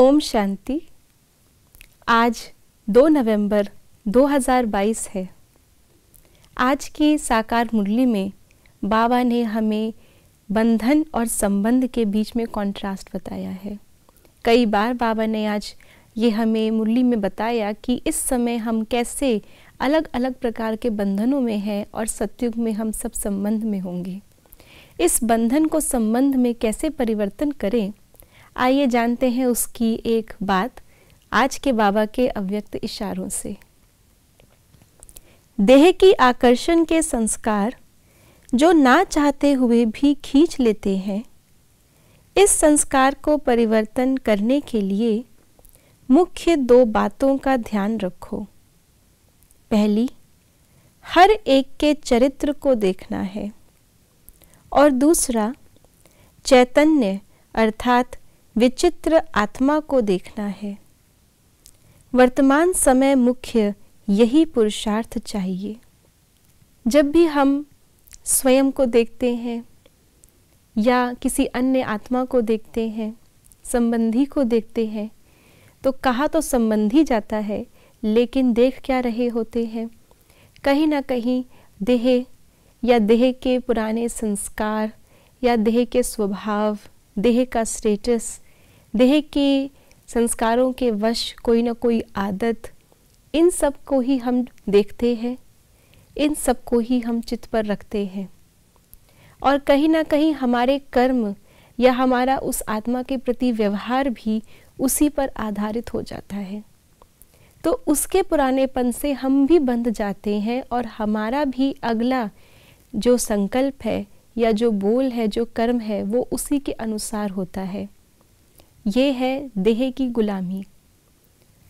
ओम शांति आज 2 नवंबर 2022 है आज की साकार मुरली में बाबा ने हमें बंधन और संबंध के बीच में कॉन्ट्रास्ट बताया है कई बार बाबा ने आज ये हमें मुरली में बताया कि इस समय हम कैसे अलग अलग प्रकार के बंधनों में हैं और सत्युग में हम सब संबंध में होंगे इस बंधन को संबंध में कैसे परिवर्तन करें आइए जानते हैं उसकी एक बात आज के बाबा के अव्यक्त इशारों से देह की आकर्षण के संस्कार जो ना चाहते हुए भी खींच लेते हैं इस संस्कार को परिवर्तन करने के लिए मुख्य दो बातों का ध्यान रखो पहली हर एक के चरित्र को देखना है और दूसरा चैतन्य अर्थात विचित्र आत्मा को देखना है वर्तमान समय मुख्य यही पुरुषार्थ चाहिए जब भी हम स्वयं को देखते हैं या किसी अन्य आत्मा को देखते हैं संबंधी को देखते हैं तो कहा तो संबंधी जाता है लेकिन देख क्या रहे होते हैं कहीं ना कहीं देह या देह के पुराने संस्कार या देह के स्वभाव देह का स्टेटस देह के संस्कारों के वश कोई ना कोई आदत इन सब को ही हम देखते हैं इन सब को ही हम चित्त पर रखते हैं और कहीं ना कहीं हमारे कर्म या हमारा उस आत्मा के प्रति व्यवहार भी उसी पर आधारित हो जाता है तो उसके पुरानेपन से हम भी बंध जाते हैं और हमारा भी अगला जो संकल्प है या जो बोल है जो कर्म है वो उसी के अनुसार होता है ये है देह की गुलामी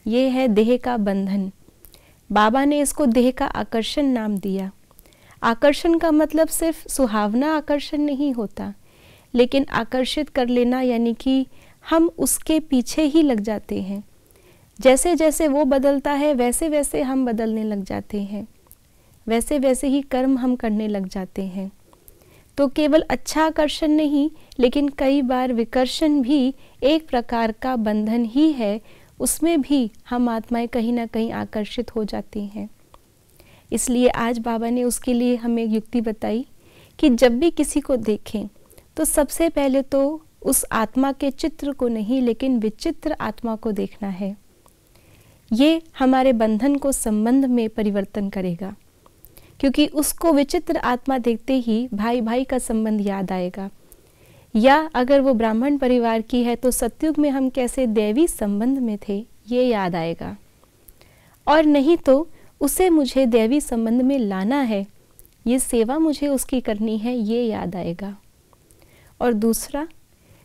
ये है देह का बंधन बाबा ने इसको देह का आकर्षण नाम दिया आकर्षण का मतलब सिर्फ सुहावना आकर्षण नहीं होता लेकिन आकर्षित कर लेना यानी कि हम उसके पीछे ही लग जाते हैं जैसे जैसे वो बदलता है वैसे वैसे हम बदलने लग जाते हैं वैसे वैसे ही कर्म हम करने लग जाते हैं तो केवल अच्छा आकर्षण नहीं लेकिन कई बार विकर्षण भी एक प्रकार का बंधन ही है उसमें भी हम आत्माएं कहीं ना कहीं आकर्षित हो जाती हैं इसलिए आज बाबा ने उसके लिए हमें युक्ति बताई कि जब भी किसी को देखें तो सबसे पहले तो उस आत्मा के चित्र को नहीं लेकिन विचित्र आत्मा को देखना है ये हमारे बंधन को संबंध में परिवर्तन करेगा क्योंकि उसको विचित्र आत्मा देखते ही भाई भाई का संबंध याद आएगा या अगर वो ब्राह्मण परिवार की है तो सत्युग में हम कैसे दैवी संबंध में थे ये याद आएगा और नहीं तो उसे मुझे दैवी संबंध में लाना है ये सेवा मुझे उसकी करनी है ये याद आएगा और दूसरा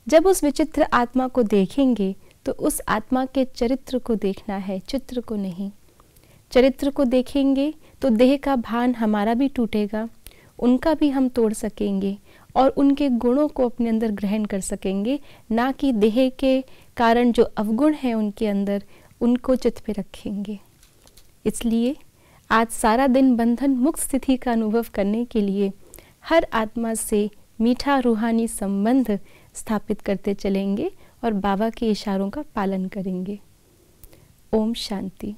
जब उस विचित्र आत्मा को देखेंगे तो उस आत्मा के चरित्र को देखना है चित्र को नहीं चरित्र को देखेंगे तो देह का भान हमारा भी टूटेगा उनका भी हम तोड़ सकेंगे और उनके गुणों को अपने अंदर ग्रहण कर सकेंगे ना कि देह के कारण जो अवगुण हैं उनके अंदर उनको चित्त पे रखेंगे इसलिए आज सारा दिन बंधन मुक्त स्थिति का अनुभव करने के लिए हर आत्मा से मीठा रूहानी संबंध स्थापित करते चलेंगे और बाबा के इशारों का पालन करेंगे ओम शांति